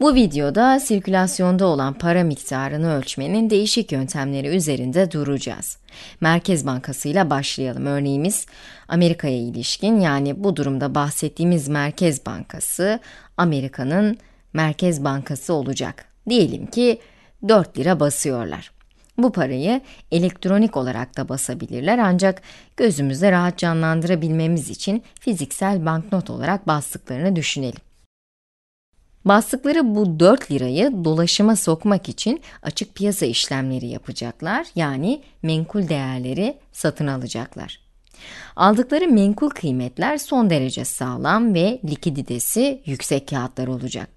Bu videoda sirkülasyonda olan para miktarını ölçmenin değişik yöntemleri üzerinde duracağız. Merkez Bankası ile başlayalım. Örneğimiz Amerika'ya ilişkin yani bu durumda bahsettiğimiz Merkez Bankası Amerika'nın Merkez Bankası olacak. Diyelim ki 4 lira basıyorlar. Bu parayı elektronik olarak da basabilirler ancak gözümüzde rahat canlandırabilmemiz için fiziksel banknot olarak bastıklarını düşünelim. Bastıkları bu 4 lirayı dolaşıma sokmak için açık piyasa işlemleri yapacaklar. Yani menkul değerleri satın alacaklar. Aldıkları menkul kıymetler son derece sağlam ve likiditesi yüksek kağıtlar olacak.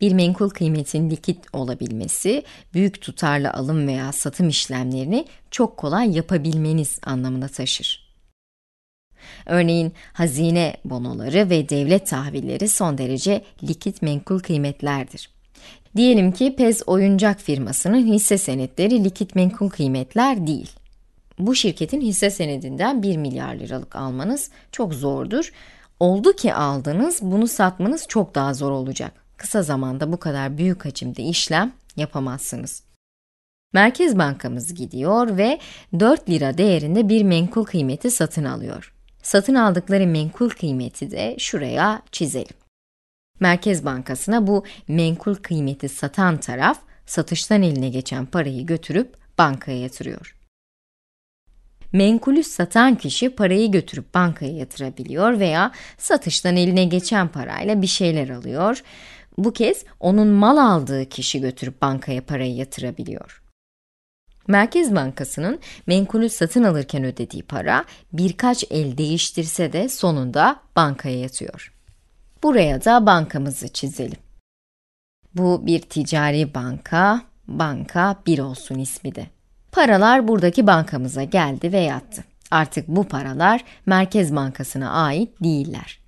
Bir menkul kıymetin likit olabilmesi, büyük tutarlı alım veya satım işlemlerini çok kolay yapabilmeniz anlamına taşır. Örneğin hazine bonoları ve devlet tahvilleri son derece likit menkul kıymetlerdir. Diyelim ki Pez Oyuncak firmasının hisse senetleri likit menkul kıymetler değil. Bu şirketin hisse senedinden 1 milyar liralık almanız çok zordur. Oldu ki aldınız, bunu satmanız çok daha zor olacak. Kısa zamanda bu kadar büyük hacimde işlem yapamazsınız. Merkez Bankamız gidiyor ve 4 lira değerinde bir menkul kıymeti satın alıyor satın aldıkları menkul kıymeti de şuraya çizelim. Merkez Bankası'na bu menkul kıymeti satan taraf satıştan eline geçen parayı götürüp bankaya yatırıyor. Menkulü satan kişi parayı götürüp bankaya yatırabiliyor veya satıştan eline geçen parayla bir şeyler alıyor. Bu kez onun mal aldığı kişi götürüp bankaya parayı yatırabiliyor. Merkez Bankası'nın menkulü satın alırken ödediği para birkaç el değiştirse de sonunda bankaya yatıyor. Buraya da bankamızı çizelim. Bu bir ticari banka, banka bir olsun ismi de. Paralar buradaki bankamıza geldi ve yattı. Artık bu paralar Merkez Bankası'na ait değiller.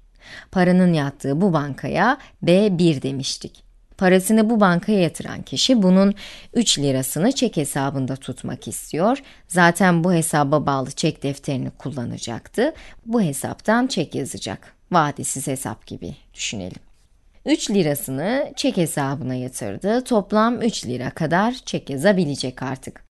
Paranın yattığı bu bankaya B1 demiştik. Parasını bu bankaya yatıran kişi bunun 3 lirasını çek hesabında tutmak istiyor. Zaten bu hesaba bağlı çek defterini kullanacaktı. Bu hesaptan çek yazacak. Vadesiz hesap gibi düşünelim. 3 lirasını çek hesabına yatırdı. Toplam 3 lira kadar çek yazabilecek artık.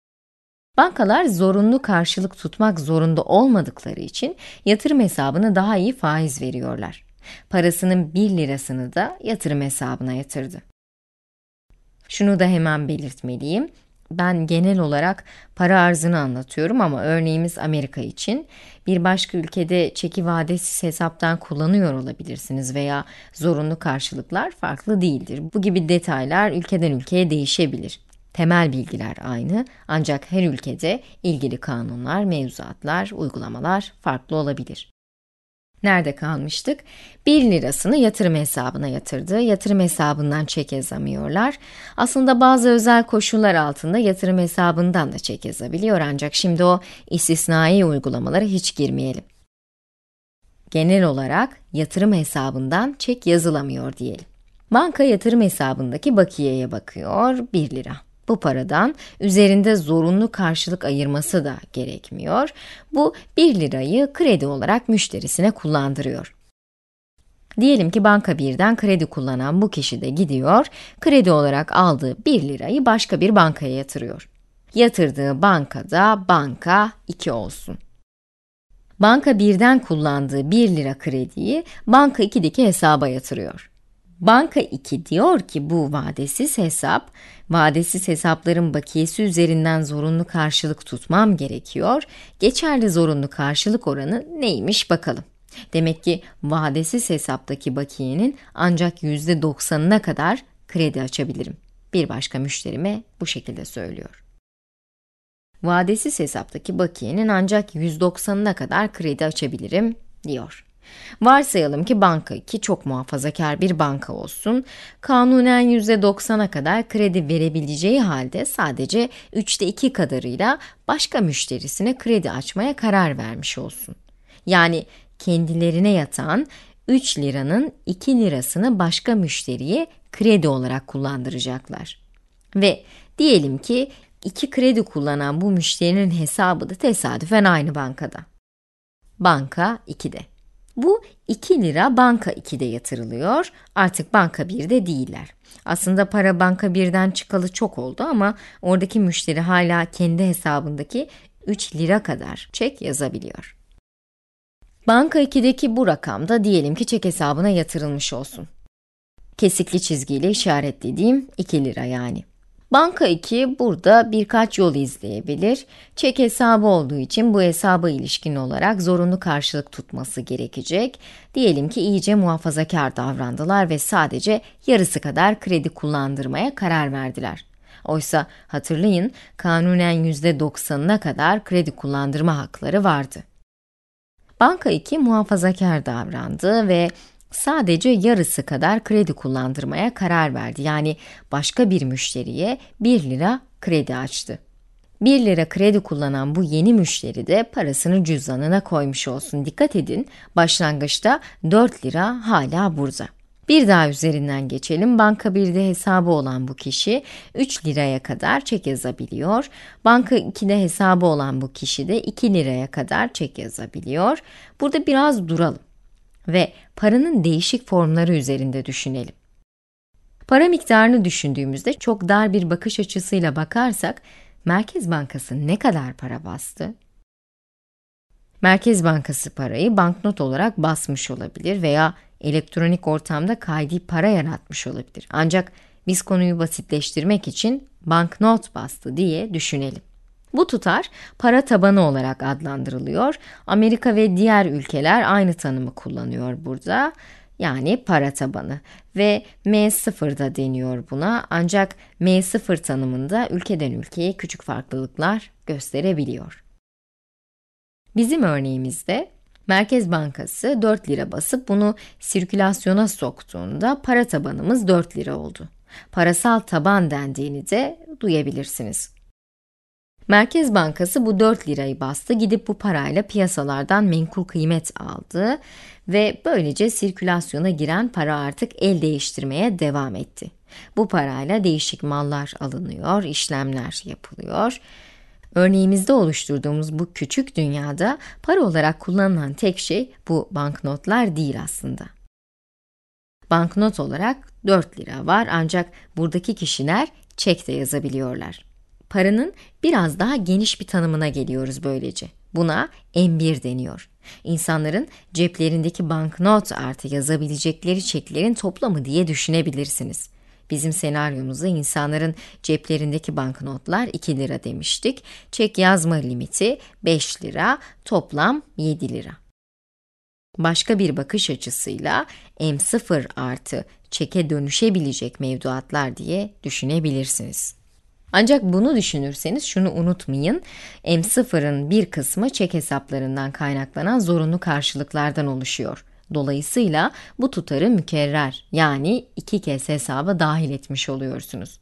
Bankalar zorunlu karşılık tutmak zorunda olmadıkları için yatırım hesabına daha iyi faiz veriyorlar. Parasının 1 lirasını da yatırım hesabına yatırdı. Şunu da hemen belirtmeliyim. Ben genel olarak para arzını anlatıyorum ama örneğimiz Amerika için bir başka ülkede çeki vadesiz hesaptan kullanıyor olabilirsiniz veya zorunlu karşılıklar farklı değildir. Bu gibi detaylar ülkeden ülkeye değişebilir. Temel bilgiler aynı ancak her ülkede ilgili kanunlar, mevzuatlar, uygulamalar farklı olabilir. Nerede kalmıştık? 1 lirasını yatırım hesabına yatırdı. Yatırım hesabından çek yazamıyorlar. Aslında bazı özel koşullar altında yatırım hesabından da çek yazabiliyor ancak şimdi o istisnai uygulamalara hiç girmeyelim. Genel olarak yatırım hesabından çek yazılamıyor diyelim. Banka yatırım hesabındaki bakiyeye bakıyor 1 lira. Bu paradan üzerinde zorunlu karşılık ayırması da gerekmiyor. Bu 1 lirayı kredi olarak müşterisine kullandırıyor. Diyelim ki banka birden kredi kullanan bu kişi de gidiyor, kredi olarak aldığı 1 lirayı başka bir bankaya yatırıyor. Yatırdığı bankada banka 2 olsun. Banka birden kullandığı 1 lira krediyi banka 2'deki hesaba yatırıyor. Banka 2 diyor ki bu vadesiz hesap vadesiz hesapların bakiyesi üzerinden zorunlu karşılık tutmam gerekiyor. Geçerli zorunlu karşılık oranı neymiş bakalım. Demek ki vadesiz hesaptaki bakiyenin ancak %90'ına kadar kredi açabilirim. Bir başka müşterime bu şekilde söylüyor. Vadesiz hesaptaki bakiyenin ancak %90'ına kadar kredi açabilirim diyor. Varsayalım ki banka ki çok muhafazakar bir banka olsun, kanunen %90'a kadar kredi verebileceği halde sadece 3'te 2 kadarıyla başka müşterisine kredi açmaya karar vermiş olsun. Yani kendilerine yatan 3 liranın 2 lirasını başka müşteriye kredi olarak kullandıracaklar. Ve diyelim ki iki kredi kullanan bu müşterinin hesabı da tesadüfen aynı bankada. Banka 2'de. Bu 2 lira banka 2'de yatırılıyor. Artık banka 1'de değiller. Aslında para banka 1'den çıkalı çok oldu ama oradaki müşteri hala kendi hesabındaki 3 lira kadar çek yazabiliyor. Banka 2'deki bu rakamda diyelim ki çek hesabına yatırılmış olsun. Kesikli çizgiyle işaretlediğim 2 lira yani. Banka 2 burada birkaç yol izleyebilir. Çek hesabı olduğu için bu hesaba ilişkin olarak zorunlu karşılık tutması gerekecek. Diyelim ki iyice muhafazakar davrandılar ve sadece yarısı kadar kredi kullandırmaya karar verdiler. Oysa hatırlayın kanunen %90'ına kadar kredi kullandırma hakları vardı. Banka 2 muhafazakar davrandı ve sadece yarısı kadar kredi kullandırmaya karar verdi. Yani başka bir müşteriye 1 lira kredi açtı. 1 lira kredi kullanan bu yeni müşteri de parasını cüzdanına koymuş olsun. Dikkat edin başlangıçta 4 lira hala burza. Bir daha üzerinden geçelim. Banka 1'de hesabı olan bu kişi 3 liraya kadar çek yazabiliyor. Banka 2'de hesabı olan bu kişi de 2 liraya kadar çek yazabiliyor. Burada biraz duralım ve paranın değişik formları üzerinde düşünelim. Para miktarını düşündüğümüzde çok dar bir bakış açısıyla bakarsak Merkez Bankası ne kadar para bastı? Merkez Bankası parayı banknot olarak basmış olabilir veya elektronik ortamda kaydi para yaratmış olabilir. Ancak biz konuyu basitleştirmek için banknot bastı diye düşünelim. Bu tutar para tabanı olarak adlandırılıyor. Amerika ve diğer ülkeler aynı tanımı kullanıyor burada. Yani para tabanı ve M0 da deniyor buna ancak M0 tanımında ülkeden ülkeye küçük farklılıklar gösterebiliyor. Bizim örneğimizde Merkez Bankası 4 lira basıp bunu sirkülasyona soktuğunda para tabanımız 4 lira oldu. Parasal taban dendiğini de duyabilirsiniz. Merkez Bankası bu 4 lirayı bastı, gidip bu parayla piyasalardan menkul kıymet aldı ve böylece sirkülasyona giren para artık el değiştirmeye devam etti. Bu parayla değişik mallar alınıyor, işlemler yapılıyor. Örneğimizde oluşturduğumuz bu küçük dünyada para olarak kullanılan tek şey bu banknotlar değil aslında. Banknot olarak 4 lira var ancak buradaki kişiler çek de yazabiliyorlar. Paranın biraz daha geniş bir tanımına geliyoruz böylece. Buna M1 deniyor. İnsanların ceplerindeki banknot artı yazabilecekleri çeklerin toplamı diye düşünebilirsiniz. Bizim senaryomuzda insanların ceplerindeki banknotlar 2 lira demiştik. Çek yazma limiti 5 lira, toplam 7 lira. Başka bir bakış açısıyla M0 artı çeke dönüşebilecek mevduatlar diye düşünebilirsiniz. Ancak bunu düşünürseniz şunu unutmayın. M0'ın bir kısmı çek hesaplarından kaynaklanan zorunlu karşılıklardan oluşuyor. Dolayısıyla bu tutarı mükerrer yani iki kez hesaba dahil etmiş oluyorsunuz.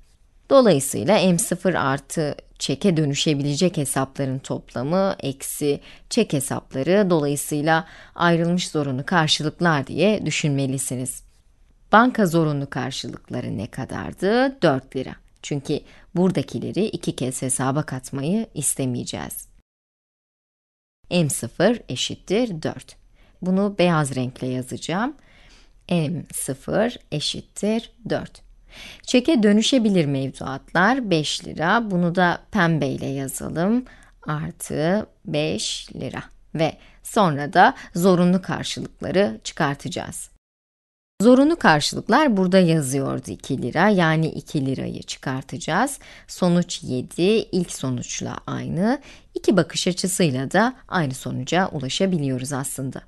Dolayısıyla M0 artı çeke dönüşebilecek hesapların toplamı eksi çek hesapları dolayısıyla ayrılmış zorunlu karşılıklar diye düşünmelisiniz. Banka zorunlu karşılıkları ne kadardı? 4 lira. Çünkü buradakileri iki kez hesaba katmayı istemeyeceğiz. M0 eşittir 4. Bunu beyaz renkle yazacağım. M0 eşittir 4. Çeke dönüşebilir mevduatlar 5 lira. Bunu da pembeyle yazalım. Artı 5 lira. Ve sonra da zorunlu karşılıkları çıkartacağız. Zorunlu karşılıklar burada yazıyordu 2 lira. Yani 2 lirayı çıkartacağız. Sonuç 7, ilk sonuçla aynı. İki bakış açısıyla da aynı sonuca ulaşabiliyoruz aslında.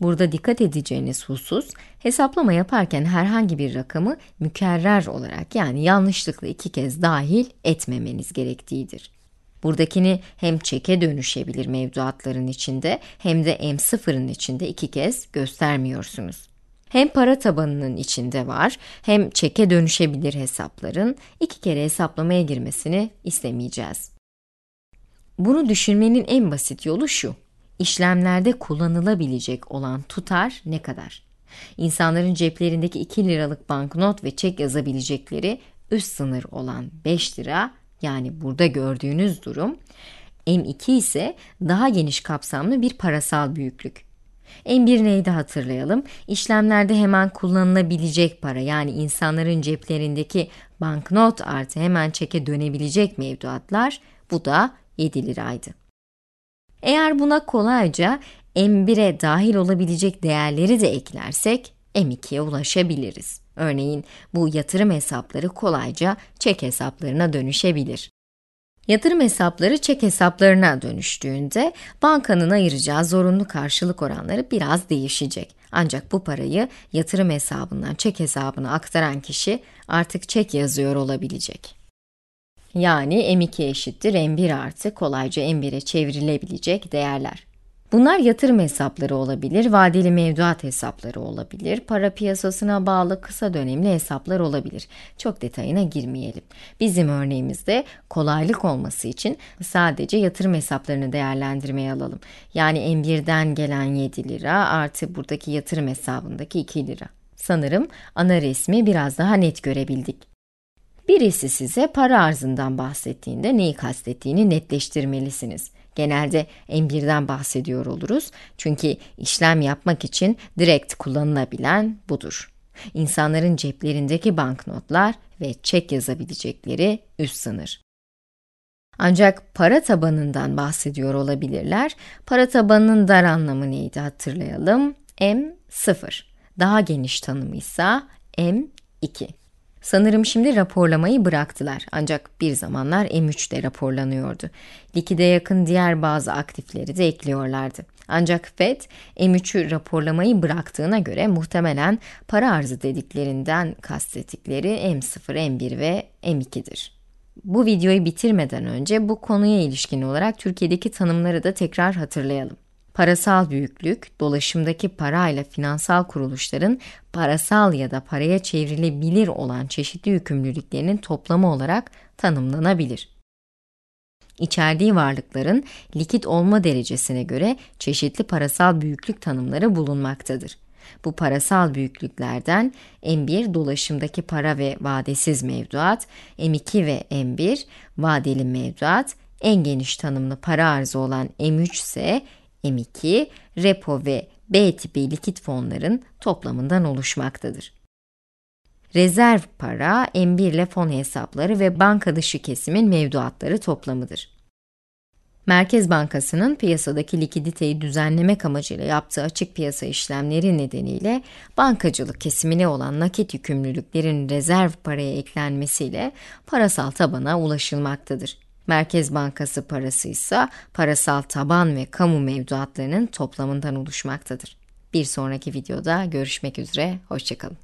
Burada dikkat edeceğiniz husus, hesaplama yaparken herhangi bir rakamı mükerrer olarak yani yanlışlıkla iki kez dahil etmemeniz gerektiğidir. Buradakini hem çeke dönüşebilir mevduatların içinde hem de M0'ın içinde iki kez göstermiyorsunuz hem para tabanının içinde var hem çeke dönüşebilir hesapların iki kere hesaplamaya girmesini istemeyeceğiz. Bunu düşünmenin en basit yolu şu. İşlemlerde kullanılabilecek olan tutar ne kadar? İnsanların ceplerindeki 2 liralık banknot ve çek yazabilecekleri üst sınır olan 5 lira yani burada gördüğünüz durum M2 ise daha geniş kapsamlı bir parasal büyüklük. En bir neydi hatırlayalım. İşlemlerde hemen kullanılabilecek para yani insanların ceplerindeki banknot artı hemen çeke dönebilecek mevduatlar bu da 7 liraydı. Eğer buna kolayca M1'e dahil olabilecek değerleri de eklersek M2'ye ulaşabiliriz. Örneğin bu yatırım hesapları kolayca çek hesaplarına dönüşebilir. Yatırım hesapları çek hesaplarına dönüştüğünde bankanın ayıracağı zorunlu karşılık oranları biraz değişecek. Ancak bu parayı yatırım hesabından çek hesabına aktaran kişi artık çek yazıyor olabilecek. Yani M2 eşittir M1 artı kolayca M1'e çevrilebilecek değerler. Bunlar yatırım hesapları olabilir, vadeli mevduat hesapları olabilir, para piyasasına bağlı kısa dönemli hesaplar olabilir. Çok detayına girmeyelim. Bizim örneğimizde kolaylık olması için sadece yatırım hesaplarını değerlendirmeye alalım. Yani M1'den gelen 7 lira artı buradaki yatırım hesabındaki 2 lira. Sanırım ana resmi biraz daha net görebildik. Birisi size para arzından bahsettiğinde neyi kastettiğini netleştirmelisiniz. Genelde M1'den bahsediyor oluruz. Çünkü işlem yapmak için direkt kullanılabilen budur. İnsanların ceplerindeki banknotlar ve çek yazabilecekleri üst sınır. Ancak para tabanından bahsediyor olabilirler. Para tabanının dar anlamı neydi hatırlayalım. M0. Daha geniş tanımıysa M2. Sanırım şimdi raporlamayı bıraktılar ancak bir zamanlar m 3de raporlanıyordu. Likide yakın diğer bazı aktifleri de ekliyorlardı. Ancak FED M3'ü raporlamayı bıraktığına göre muhtemelen para arzı dediklerinden kastettikleri M0, M1 ve M2'dir. Bu videoyu bitirmeden önce bu konuya ilişkin olarak Türkiye'deki tanımları da tekrar hatırlayalım. Parasal büyüklük, dolaşımdaki parayla finansal kuruluşların parasal ya da paraya çevrilebilir olan çeşitli yükümlülüklerinin toplamı olarak tanımlanabilir. İçerdiği varlıkların likit olma derecesine göre çeşitli parasal büyüklük tanımları bulunmaktadır. Bu parasal büyüklüklerden M1 dolaşımdaki para ve vadesiz mevduat, M2 ve M1 vadeli mevduat, en geniş tanımlı para arzı olan M3 ise m 2 repo ve B tipi likit fonların toplamından oluşmaktadır. Rezerv para, M1 ile fon hesapları ve banka dışı kesimin mevduatları toplamıdır. Merkez Bankası'nın piyasadaki likiditeyi düzenlemek amacıyla yaptığı açık piyasa işlemleri nedeniyle bankacılık kesimine olan nakit yükümlülüklerin rezerv paraya eklenmesiyle parasal tabana ulaşılmaktadır. Merkez Bankası parası ise parasal taban ve kamu mevduatlarının toplamından oluşmaktadır. Bir sonraki videoda görüşmek üzere, hoşçakalın.